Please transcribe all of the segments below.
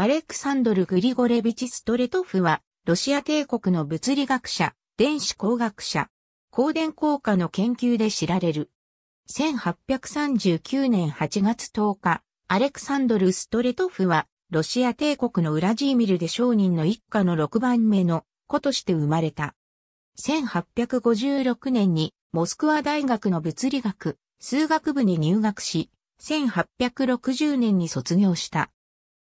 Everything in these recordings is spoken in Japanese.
アレクサンドル・グリゴレビチ・ストレトフは、ロシア帝国の物理学者、電子工学者、光電効果の研究で知られる。1839年8月10日、アレクサンドル・ストレトフは、ロシア帝国のウラジーミルで商人の一家の6番目の子として生まれた。1856年にモスクワ大学の物理学、数学部に入学し、1860年に卒業した。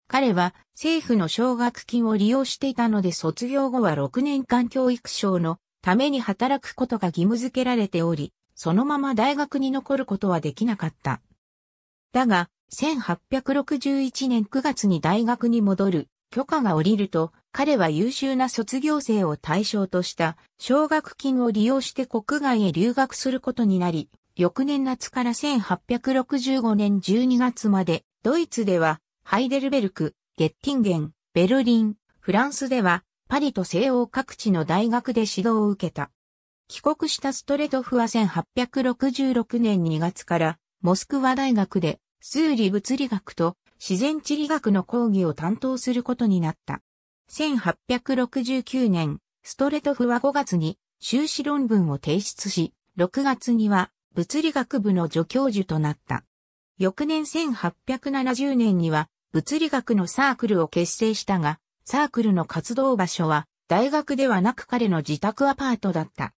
彼は政府の奨学金を利用していたので卒業後は6年間教育省のために働くことが義務付けられており、そのまま大学に残ることはできなかった。だが、1861年9月に大学に戻る許可が下りると、彼は優秀な卒業生を対象とした奨学金を利用して国外へ留学することになり、翌年夏から1865年12月までドイツではハイデルベルク、ゲッティンゲン、ベルリン、フランスでは、パリと西欧各地の大学で指導を受けた。帰国したストレトフは1866年2月から、モスクワ大学で、数理物理学と自然地理学の講義を担当することになった。1869年、ストレトフは5月に修士論文を提出し、6月には物理学部の助教授となった。翌年1870年には物理学のサークルを結成したが、サークルの活動場所は大学ではなく彼の自宅アパートだった。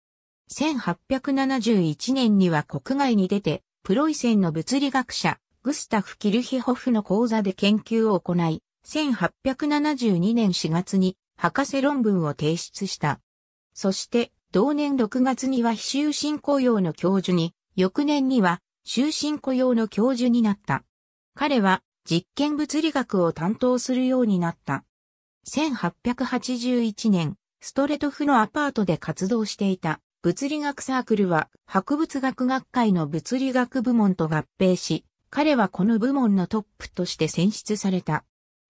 1871年には国外に出て、プロイセンの物理学者、グスタフ・キルヒホフの講座で研究を行い、1872年4月に博士論文を提出した。そして、同年6月には非修身雇用の教授に、翌年には修身雇用の教授になった。彼は実験物理学を担当するようになった。1881年、ストレトフのアパートで活動していた物理学サークルは博物学学会の物理学部門と合併し、彼はこの部門のトップとして選出された。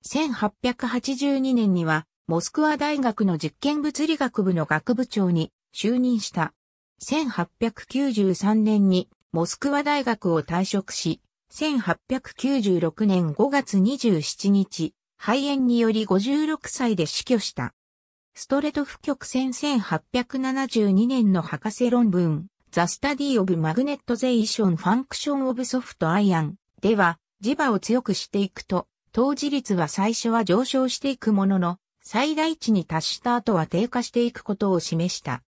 1882年にはモスクワ大学の実験物理学部の学部長に就任した。1893年にモスクワ大学を退職し、1896年5月27日、肺炎により56歳で死去した。ストレト不曲線1872年の博士論文、The Study of Magnetization Function of Soft Iron では、磁場を強くしていくと、当時率は最初は上昇していくものの、最大値に達した後は低下していくことを示した。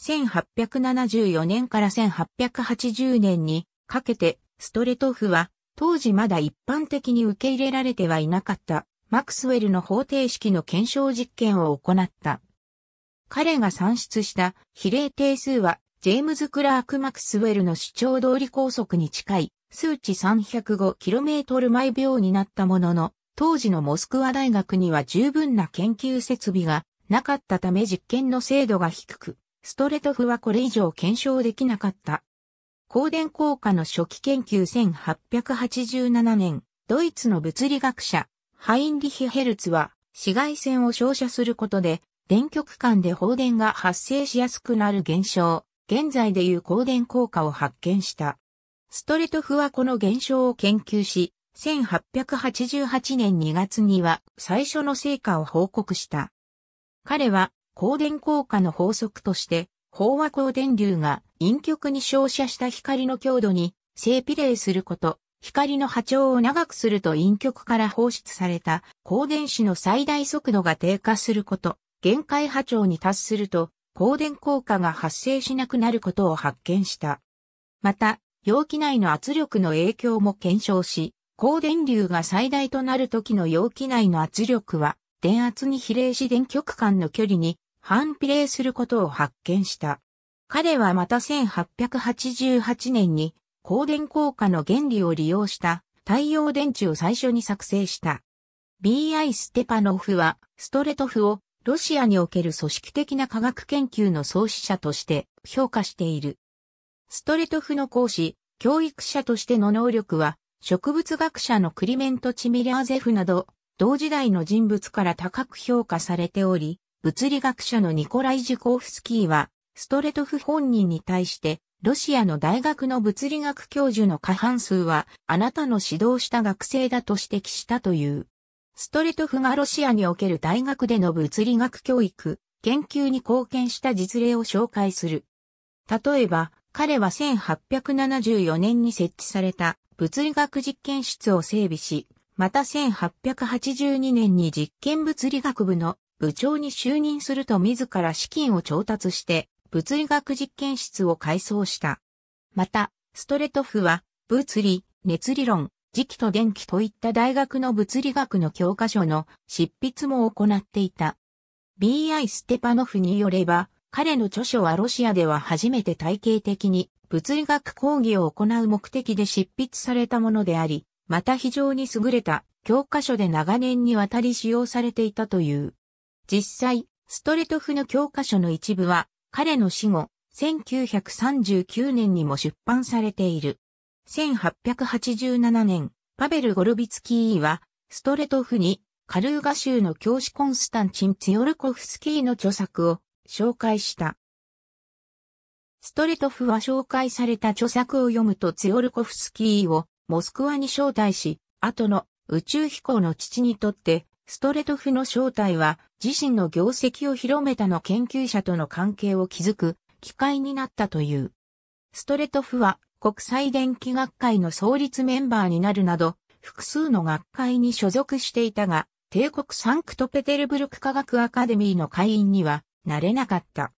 1874年から1880年にかけてストレトフは、当時まだ一般的に受け入れられてはいなかった、マクスウェルの方程式の検証実験を行った。彼が算出した比例定数は、ジェームズ・クラーク・マクスウェルの主張通り高速に近い、数値 305km 毎秒になったものの、当時のモスクワ大学には十分な研究設備がなかったため実験の精度が低く、ストレトフはこれ以上検証できなかった。光電効果の初期研究1887年、ドイツの物理学者、ハインリヒ・ヘルツは、紫外線を照射することで、電極間で放電が発生しやすくなる現象、現在でいう光電効果を発見した。ストレトフはこの現象を研究し、1888年2月には最初の成果を報告した。彼は光電効果の法則として飽和光電流が陰極に照射した光の強度に正比例すること、光の波長を長くすると陰極から放出された光電子の最大速度が低下すること、限界波長に達すると光電効果が発生しなくなることを発見した。また、容器内の圧力の影響も検証し、光電流が最大となる時の容器内の圧力は電圧に比例し電極間の距離に反比例することを発見した。彼はまた1888年に光電効果の原理を利用した太陽電池を最初に作成した。B.I. ステパノフはストレトフをロシアにおける組織的な科学研究の創始者として評価している。ストレトフの講師、教育者としての能力は植物学者のクリメント・チミリアーゼフなど同時代の人物から高く評価されており、物理学者のニコライ・ジュコフスキーは、ストレトフ本人に対して、ロシアの大学の物理学教授の過半数は、あなたの指導した学生だと指摘したという。ストレトフがロシアにおける大学での物理学教育、研究に貢献した実例を紹介する。例えば、彼は1874年に設置された物理学実験室を整備し、また1882年に実験物理学部の部長に就任すると自ら資金を調達して物理学実験室を改装した。また、ストレトフは物理、熱理論、磁気と電気といった大学の物理学の教科書の執筆も行っていた。B.I. ステパノフによれば、彼の著書はロシアでは初めて体系的に物理学講義を行う目的で執筆されたものであり、また非常に優れた教科書で長年にわたり使用されていたという。実際、ストレトフの教科書の一部は、彼の死後、1939年にも出版されている。1887年、パベル・ゴルビツキーは、ストレトフに、カルーガ州の教師コンスタンチン・ツヨルコフスキーの著作を紹介した。ストレトフは紹介された著作を読むとツヨルコフスキーをモスクワに招待し、後の宇宙飛行の父にとってストレトフの正体は自身の業績を広めたの研究者との関係を築く機会になったという。ストレトフは国際電気学会の創立メンバーになるなど複数の学会に所属していたが、帝国サンクトペテルブルク科学アカデミーの会員にはなれなかった。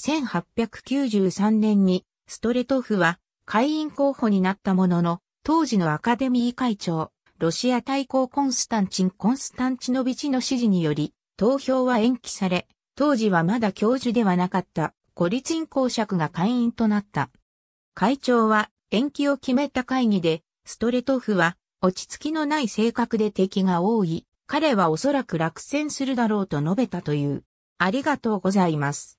1893年にストレトフは会員候補になったものの、当時のアカデミー会長、ロシア大公コンスタンチン・コンスタンチノビチの指示により、投票は延期され、当時はまだ教授ではなかった、コリツン公爵が会員となった。会長は、延期を決めた会議で、ストレトフは、落ち着きのない性格で敵が多い。彼はおそらく落選するだろうと述べたという。ありがとうございます。